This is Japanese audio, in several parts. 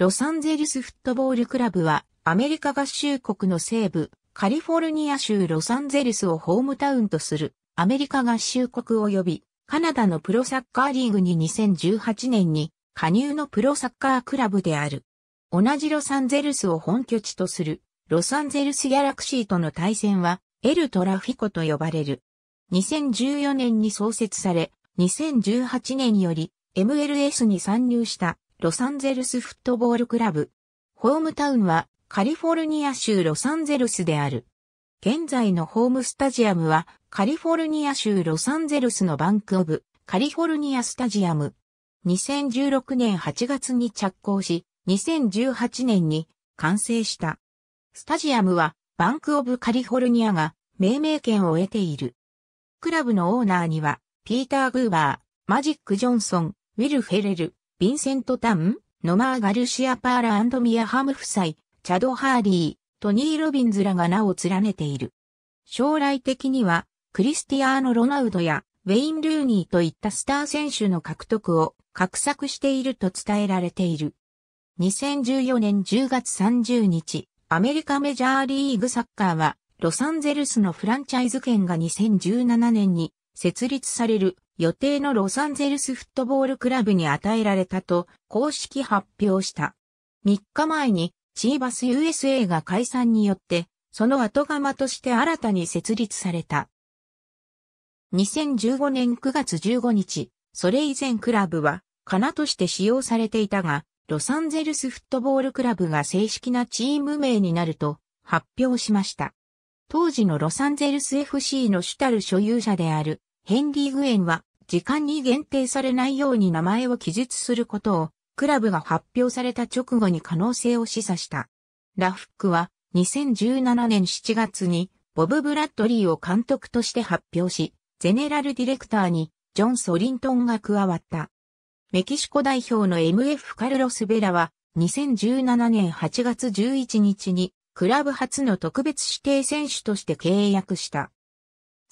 ロサンゼルスフットボールクラブは、アメリカ合衆国の西部、カリフォルニア州ロサンゼルスをホームタウンとする、アメリカ合衆国及び、カナダのプロサッカーリーグに2018年に、加入のプロサッカークラブである。同じロサンゼルスを本拠地とする、ロサンゼルスギャラクシーとの対戦は、エルトラフィコと呼ばれる。2014年に創設され、2018年より MLS に参入したロサンゼルスフットボールクラブ。ホームタウンはカリフォルニア州ロサンゼルスである。現在のホームスタジアムはカリフォルニア州ロサンゼルスのバンクオブカリフォルニアスタジアム。2016年8月に着工し、2018年に完成した。スタジアムはバンクオブカリフォルニアが命名権を得ている。クラブのオーナーにはピーター・グーバー、マジック・ジョンソン、ウィル・フェレル、ヴィンセント・タン、ノマー・ガルシア・パーラミア・ハム夫妻、チャド・ハーリー、トニー・ロビンズらが名を連ねている。将来的には、クリスティアーノ・ロナウドや、ウェイン・ルーニーといったスター選手の獲得を、画策していると伝えられている。2014年10月30日、アメリカメジャーリーグサッカーは、ロサンゼルスのフランチャイズ権が2017年に設立される予定のロサンゼルスフットボールクラブに与えられたと公式発表した。3日前にチーバス USA が解散によって、その後釜として新たに設立された。2015年9月15日、それ以前クラブは、なとして使用されていたが、ロサンゼルスフットボールクラブが正式なチーム名になると発表しました。当時のロサンゼルス FC の主たる所有者であるヘンリー・グエンは時間に限定されないように名前を記述することを、クラブが発表された直後に可能性を示唆した。ラフックは、2017年7月に、ボブ・ブラッドリーを監督として発表し、ゼネラルディレクターに、ジョン・ソリントンが加わった。メキシコ代表の MF カルロス・ベラは、2017年8月11日に、クラブ初の特別指定選手として契約した。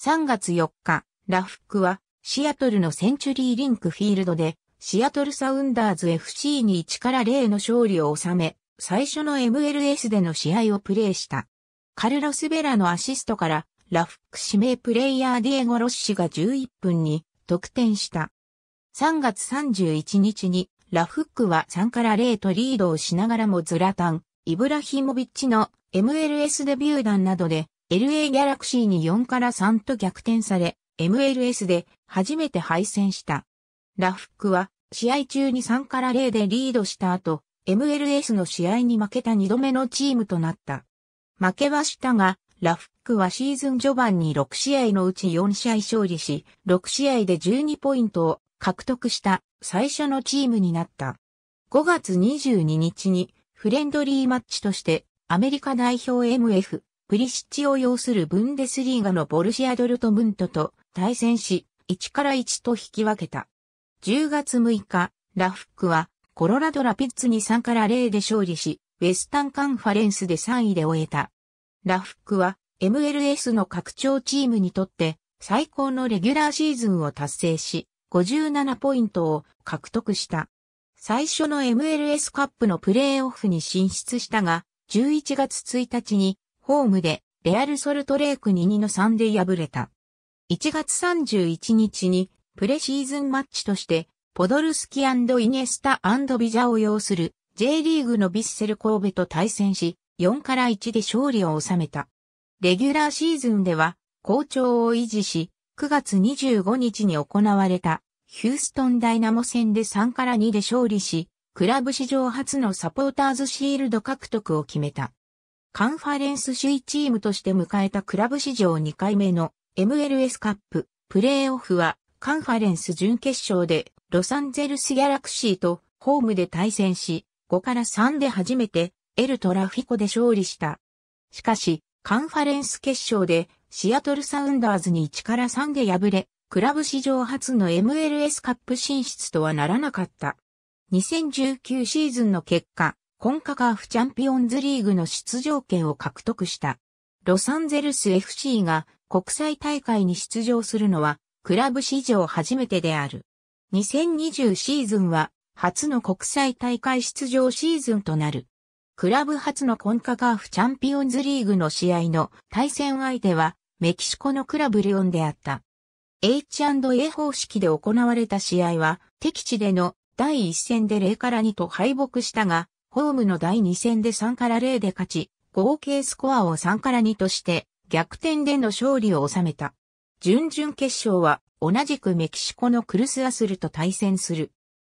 3月4日、ラフックはシアトルのセンチュリーリンクフィールドで、シアトルサウンダーズ FC に1から0の勝利を収め、最初の MLS での試合をプレーした。カルロス・ベラのアシストから、ラフック指名プレイヤーディエゴ・ロッシが11分に得点した。3月31日に、ラフックは3から0とリードをしながらもズラタン、イブラヒモビッチの MLS デビュー団などで LA ギャラクシーに4から3と逆転され、MLS で初めて敗戦した。ラフックは試合中に3から0でリードした後、MLS の試合に負けた2度目のチームとなった。負けはしたが、ラフックはシーズン序盤に6試合のうち4試合勝利し、6試合で12ポイントを獲得した最初のチームになった。5月22日にフレンドリーマッチとしてアメリカ代表 MF プリシッチを要するブンデスリーガのボルシアドルトムントと対戦し、1から1と引き分けた。10月6日、ラフックは、コロラドラピッツに3から0で勝利し、ウェスタンカンファレンスで3位で終えた。ラフックは、MLS の拡張チームにとって、最高のレギュラーシーズンを達成し、57ポイントを獲得した。最初の MLS カップのプレーオフに進出したが、11月1日に、ホームで、レアルソルトレーク2 2の3で敗れた。1月31日にプレシーズンマッチとしてポドルスキイネスタビジャを要する J リーグのビッセル神戸と対戦し4から1で勝利を収めた。レギュラーシーズンでは好調を維持し9月25日に行われたヒューストンダイナモ戦で3から2で勝利しクラブ史上初のサポーターズシールド獲得を決めた。カンファレンス首位チームとして迎えたクラブ史上2回目の MLS カップ、プレーオフは、カンファレンス準決勝で、ロサンゼルスギャラクシーと、ホームで対戦し、5から3で初めて、エルトラフィコで勝利した。しかし、カンファレンス決勝で、シアトルサウンダーズに1から3で敗れ、クラブ史上初の MLS カップ進出とはならなかった。2019シーズンの結果、コンカカーフチャンピオンズリーグの出場権を獲得した。ロサンゼルス FC が国際大会に出場するのは、クラブ史上初めてである。2020シーズンは、初の国際大会出場シーズンとなる。クラブ初のコンカガーフチャンピオンズリーグの試合の対戦相手は、メキシコのクラブリオンであった。H&A 方式で行われた試合は、敵地での第1戦で0から2と敗北したが、ホームの第2戦で3から0で勝ち、合計スコアを3から2として、逆転での勝利を収めた。準々決勝は同じくメキシコのクルスアスルと対戦する。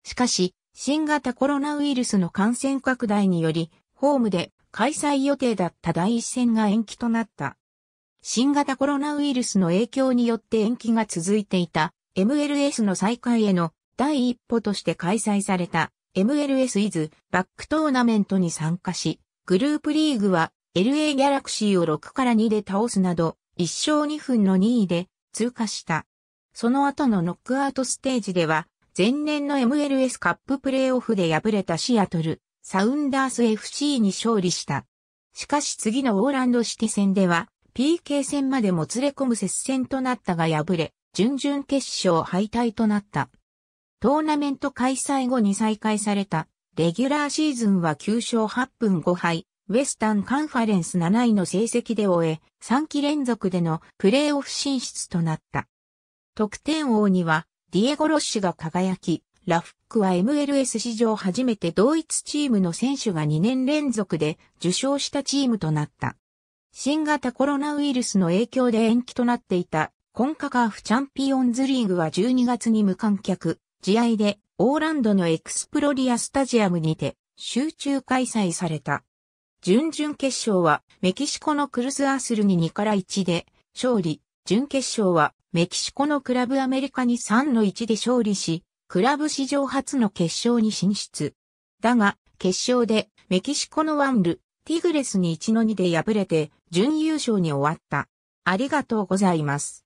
しかし、新型コロナウイルスの感染拡大により、ホームで開催予定だった第一戦が延期となった。新型コロナウイルスの影響によって延期が続いていた MLS の再開への第一歩として開催された MLS イズバックトーナメントに参加し、グループリーグは LA ギャラクシーを6から2で倒すなど、1勝2分の2位で通過した。その後のノックアウトステージでは、前年の MLS カッププレーオフで敗れたシアトル、サウンダース FC に勝利した。しかし次のオーランドシティ戦では、PK 戦までもつれ込む接戦となったが敗れ、準々決勝敗退となった。トーナメント開催後に再開された、レギュラーシーズンは9勝8分5敗、ウェスタンカンファレンス7位の成績で終え、3期連続でのプレーオフ進出となった。得点王には、ディエゴ・ロッシュが輝き、ラフックは MLS 史上初めて同一チームの選手が2年連続で受賞したチームとなった。新型コロナウイルスの影響で延期となっていた、コンカカーフチャンピオンズリーグは12月に無観客、試合でオーランドのエクスプロリアスタジアムにて集中開催された。準々決勝はメキシコのクルスアースルに2から1で勝利。準決勝はメキシコのクラブアメリカに3の1で勝利し、クラブ史上初の決勝に進出。だが、決勝でメキシコのワンル、ティグレスに1の2で敗れて準優勝に終わった。ありがとうございます。